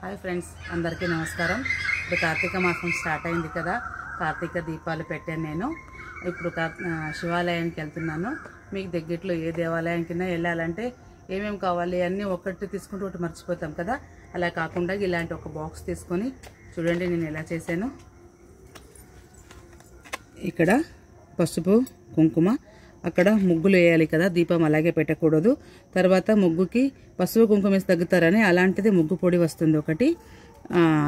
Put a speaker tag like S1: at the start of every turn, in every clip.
S1: hi friends అందరికీ నమస్కారం ఇప్పుడు కార్తీక మాసం స్టార్ట్ అయింది కదా కార్తీక దీపాలు పెట్టాను నేను ఇప్పుడు శివాలయానికి వెళ్తున్నాను మీకు దగ్గరలో ఏ దేవాలయానికైనా వెళ్ళాలంటే ఏమేమి కావాలి అన్నీ ఒక్కటి తీసుకుంటూ ఒకటి మర్చిపోతాం కదా అలా కాకుండా ఇలాంటి ఒక బాక్స్ తీసుకొని చూడండి నేను ఎలా చేశాను ఇక్కడ పసుపు కుంకుమ అక్కడ ముగ్గులు వేయాలి కదా దీపం అలాగే పెట్టకూడదు తర్వాత ముగ్గుకి పసుపు కుంకుమ వేసి తగ్గుతారని అలాంటిది ముగ్గు పొడి వస్తుంది ఒకటి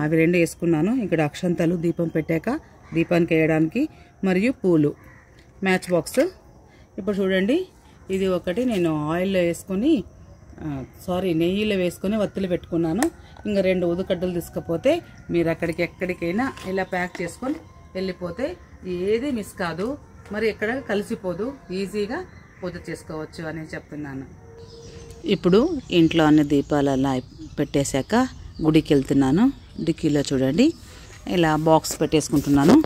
S1: అవి రెండు వేసుకున్నాను ఇక్కడ అక్షంతలు దీపం పెట్టాక దీపానికి వేయడానికి మరియు పూలు మ్యాచ్ బాక్స్ ఇప్పుడు చూడండి ఇది ఒకటి నేను ఆయిల్లో వేసుకొని సారీ నెయ్యిలో వేసుకొని వత్తులు పెట్టుకున్నాను ఇంకా రెండు ఉదుకడ్డలు తీసుకపోతే మీరు అక్కడికి ఎక్కడికైనా ఇలా ప్యాక్ చేసుకొని వెళ్ళిపోతే ఏది మిస్ కాదు మరి ఎక్కడ కలిసిపోదు ఈజీగా పూజ చేసుకోవచ్చు అని చెప్తున్నాను ఇప్పుడు ఇంట్లో అన్ని దీపాలు అలా పెట్టేశాక గుడికి వెళ్తున్నాను డిక్కీలో చూడండి ఇలా బాక్స్ పెట్టేసుకుంటున్నాను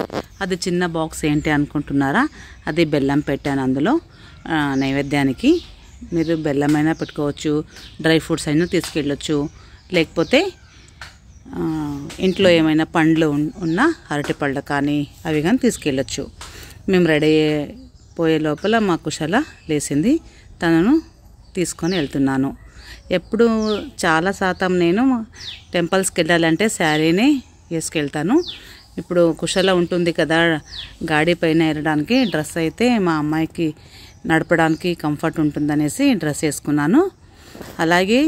S1: అది చిన్న బాక్స్ ఏంటి అనుకుంటున్నారా అది బెల్లం పెట్టాను అందులో నైవేద్యానికి మీరు బెల్లమైనా పెట్టుకోవచ్చు డ్రై ఫ్రూట్స్ అయినా తీసుకెళ్ళొచ్చు లేకపోతే ఇంట్లో ఏమైనా పండ్లు ఉన్నా అరటిపళ్ళు కానీ అవి కానీ తీసుకెళ్ళొచ్చు మేము రెడీ పోయే లోపల మా కుశల లేచింది తనను తీసుకొని వెళ్తున్నాను ఎప్పుడు చాలా శాతం నేను టెంపుల్స్కి వెళ్ళాలంటే శారీని వేసుకెళ్తాను ఇప్పుడు కుశల ఉంటుంది కదా గాడి పైన వెళ్ళడానికి డ్రెస్ అయితే మా అమ్మాయికి నడపడానికి కంఫర్ట్ ఉంటుందనేసి డ్రెస్ వేసుకున్నాను అలాగే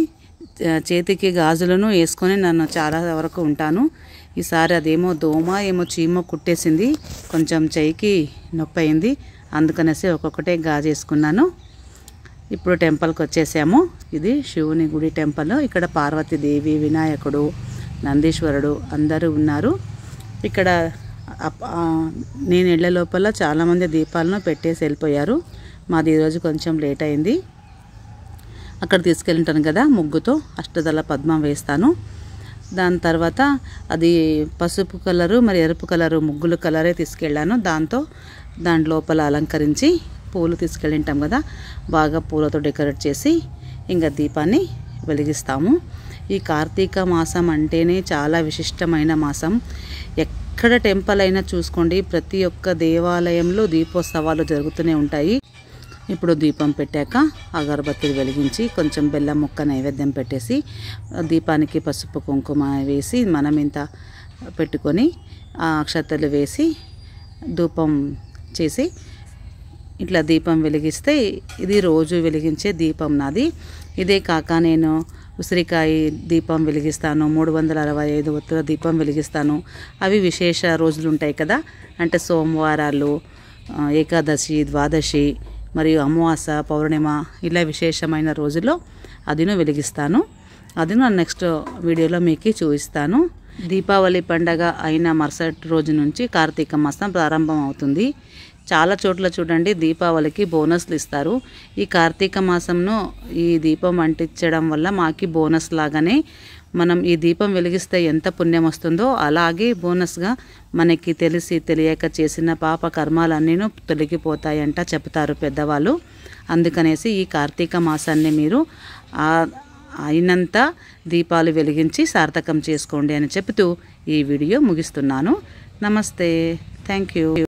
S1: చేతికి గాజులను వేసుకొని నన్ను చాలా వరకు ఉంటాను ఈసారి అదేమో దోమ ఏమో చీమ కుట్టేసింది కొంచెం చెయ్యికి నొప్పి అయింది అందుకనేసి ఒక్కొక్కటే గాజేసుకున్నాను ఇప్పుడు టెంపుల్కి వచ్చేసాము ఇది శివుని గుడి టెంపుల్ ఇక్కడ పార్వతీదేవి వినాయకుడు నందీశ్వరుడు అందరూ ఉన్నారు ఇక్కడ నేను వెళ్ళే లోపల చాలామంది దీపాలను పెట్టేసి వెళ్ళిపోయారు మాది ఈరోజు కొంచెం లేట్ అయింది అక్కడ తీసుకెళ్ళింటాను కదా ముగ్గుతో అష్టదళ పద్మం వేస్తాను దాని తర్వాత అది పసుపు కలరు మరి ఎరుపు కలరు ముగ్గుల కలరే తీసుకెళ్ళాను దాంతో దాని లోపల అలంకరించి పూలు తీసుకెళ్ళింటాం కదా బాగా పూలతో డెకరేట్ చేసి ఇంకా దీపాన్ని వెలిగిస్తాము ఈ కార్తీక మాసం అంటేనే చాలా విశిష్టమైన మాసం ఎక్కడ టెంపుల్ అయినా చూసుకోండి ప్రతి ఒక్క దేవాలయంలో దీపోత్సవాలు జరుగుతూనే ఉంటాయి ఇప్పుడు దీపం పెట్టాక అగరబత్తి వెలిగించి కొంచెం బెల్లం ముక్క నైవేద్యం పెట్టేసి దీపానికి పసుపు కుంకుమ వేసి మనం ఇంత పెట్టుకొని అక్షతలు వేసి ధూపం చేసి ఇట్లా దీపం వెలిగిస్తే ఇది రోజు వెలిగించే దీపం నాది ఇదే కాక నేను ఉసిరికాయ దీపం వెలిగిస్తాను మూడు వందల అరవై ఐదు ఒత్తుల దీపం వెలిగిస్తాను అవి విశేష రోజులు ఉంటాయి కదా అంటే సోమవారాలు ఏకాదశి ద్వాదశి మరియు అమావాస పౌర్ణిమ ఇలా విశేషమైన రోజుల్లో అదిను వెలిగిస్తాను అదిను నెక్స్ట్ వీడియోలో మీకు చూపిస్తాను దీపావళి పండగ అయిన మరుసటి రోజు నుంచి కార్తీక మాసం ప్రారంభం అవుతుంది చాలా చోట్ల చూడండి దీపావళికి బోనస్లు ఇస్తారు ఈ కార్తీక మాసంను ఈ దీపం అంటించడం వల్ల మాకి బోనస్ లాగానే మనం ఈ దీపం వెలిగిస్తే ఎంత పుణ్యం వస్తుందో అలాగే బోనస్గా మనకి తెలిసి తెలియక చేసిన పాప కర్మాలన్నీ తొలగిపోతాయంట చెప్తారు పెద్దవాళ్ళు అందుకనేసి ఈ కార్తీక మాసాన్ని మీరు అయినంత దీపాలు వెలిగించి సార్థకం చేసుకోండి అని చెబుతూ ఈ వీడియో ముగిస్తున్నాను నమస్తే థ్యాంక్ యూ